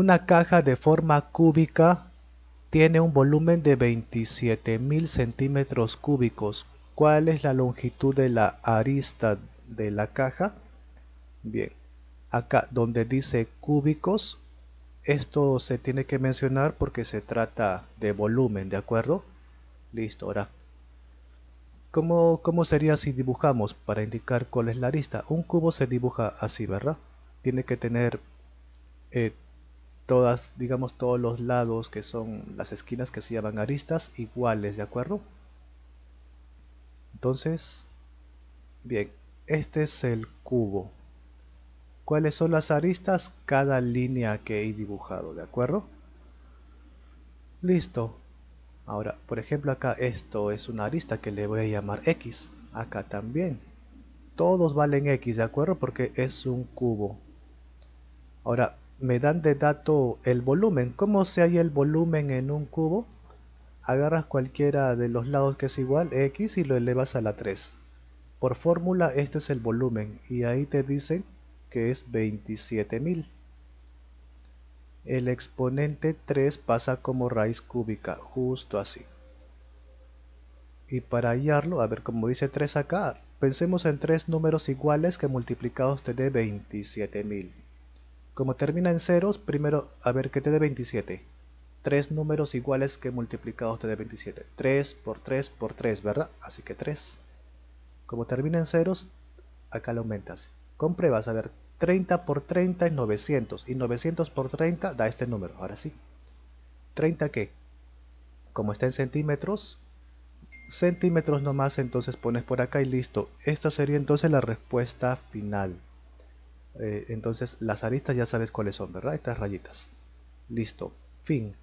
Una caja de forma cúbica tiene un volumen de 27.000 centímetros cúbicos. ¿Cuál es la longitud de la arista de la caja? Bien, acá donde dice cúbicos, esto se tiene que mencionar porque se trata de volumen, ¿de acuerdo? Listo, ahora. ¿Cómo, ¿Cómo sería si dibujamos para indicar cuál es la arista? Un cubo se dibuja así, ¿verdad? Tiene que tener eh, todas, digamos, todos los lados que son las esquinas que se llaman aristas iguales, ¿de acuerdo? Entonces, bien, este es el cubo. ¿Cuáles son las aristas? Cada línea que he dibujado, ¿de acuerdo? Listo. Ahora, por ejemplo, acá esto es una arista que le voy a llamar X. Acá también. Todos valen X, ¿de acuerdo? Porque es un cubo. Ahora, me dan de dato el volumen. ¿Cómo se halla el volumen en un cubo? Agarras cualquiera de los lados que es igual, x, y lo elevas a la 3. Por fórmula, esto es el volumen, y ahí te dicen que es 27.000. El exponente 3 pasa como raíz cúbica, justo así. Y para hallarlo, a ver, como dice 3 acá, pensemos en tres números iguales que multiplicados te dé 27.000. Como termina en ceros, primero, a ver, ¿qué te dé 27? Tres números iguales que multiplicados te dé 27. 3 por 3 por 3, ¿verdad? Así que 3. Como termina en ceros, acá lo aumentas. Compruebas, a ver, 30 por 30 es 900. Y 900 por 30 da este número, ahora sí. ¿30 qué? Como está en centímetros, centímetros nomás, entonces pones por acá y listo. Esta sería entonces la respuesta final. Eh, entonces las aristas ya sabes cuáles son, ¿verdad? Estas rayitas. Listo. Fin.